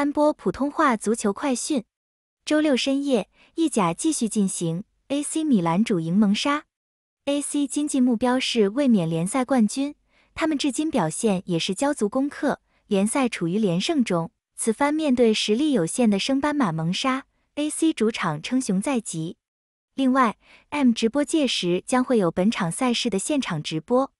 三播普通话足球快讯：周六深夜，意甲继续进行，AC 米兰主营蒙沙。AC 经济目标是卫冕联赛冠军，他们至今表现也是交足功课，联赛处于连胜中。此番面对实力有限的升班马蒙沙，AC 主场称雄在即。另外，M 直播届时将会有本场赛事的现场直播。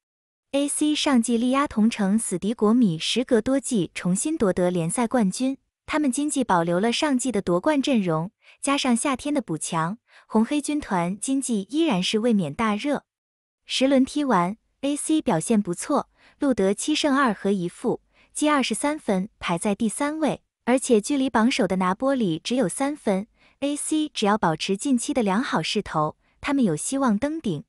AC 上季力压同城死敌国米，时隔多季重新夺得联赛冠军。他们今季保留了上季的夺冠阵容，加上夏天的补强，红黑军团今季依然是卫冕大热。十轮踢完，AC 表现不错，录得七胜二和一负，积二十三分，排在第三位，而且距离榜首的拿波里只有三分。AC 只要保持近期的良好势头，他们有希望登顶。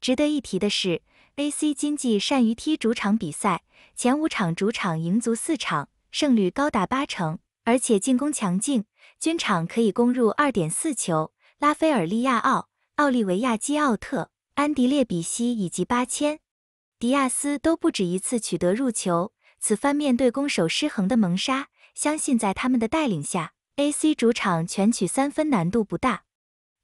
值得一提的是，AC 今季善于踢主场比赛，前五场主场赢足四场，胜率高达八成。而且进攻强劲，均场可以攻入二点四球。拉菲尔、利亚奥、奥利维亚、基奥特、安迪列比西以及巴千、迪亚斯都不止一次取得入球。此番面对攻守失衡的蒙沙，相信在他们的带领下，AC 主场全取三分难度不大。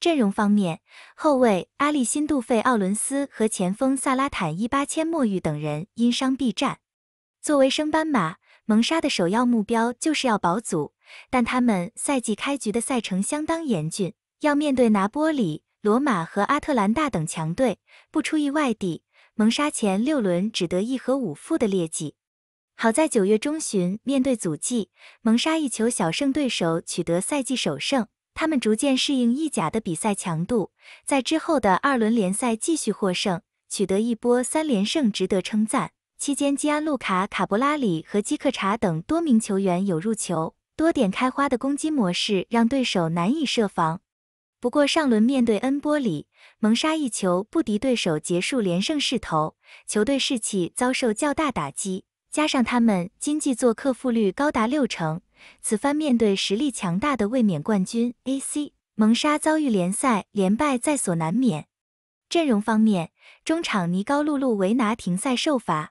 阵容方面，后卫阿利辛杜费、奥伦斯和前锋萨拉坦、伊巴千、莫玉等人因伤避战。作为升班马。蒙沙的首要目标就是要保组，但他们赛季开局的赛程相当严峻，要面对拿波里、罗马和阿特兰大等强队。不出意外地，蒙沙前六轮只得一和五负的劣迹。好在九月中旬面对阻击，蒙沙一球小胜对手，取得赛季首胜。他们逐渐适应意甲的比赛强度，在之后的二轮联赛继续获胜，取得一波三连胜，值得称赞。期间，基安路卡、卡博拉里和基克查等多名球员有入球，多点开花的攻击模式让对手难以设防。不过上轮面对恩波里，蒙沙一球不敌对手，结束连胜势头，球队士气遭受较大打击。加上他们经济做客负率高达六成，此番面对实力强大的卫冕冠军 AC，蒙沙遭遇联赛连败在所难免。阵容方面，中场尼高露露维拿停赛受罚。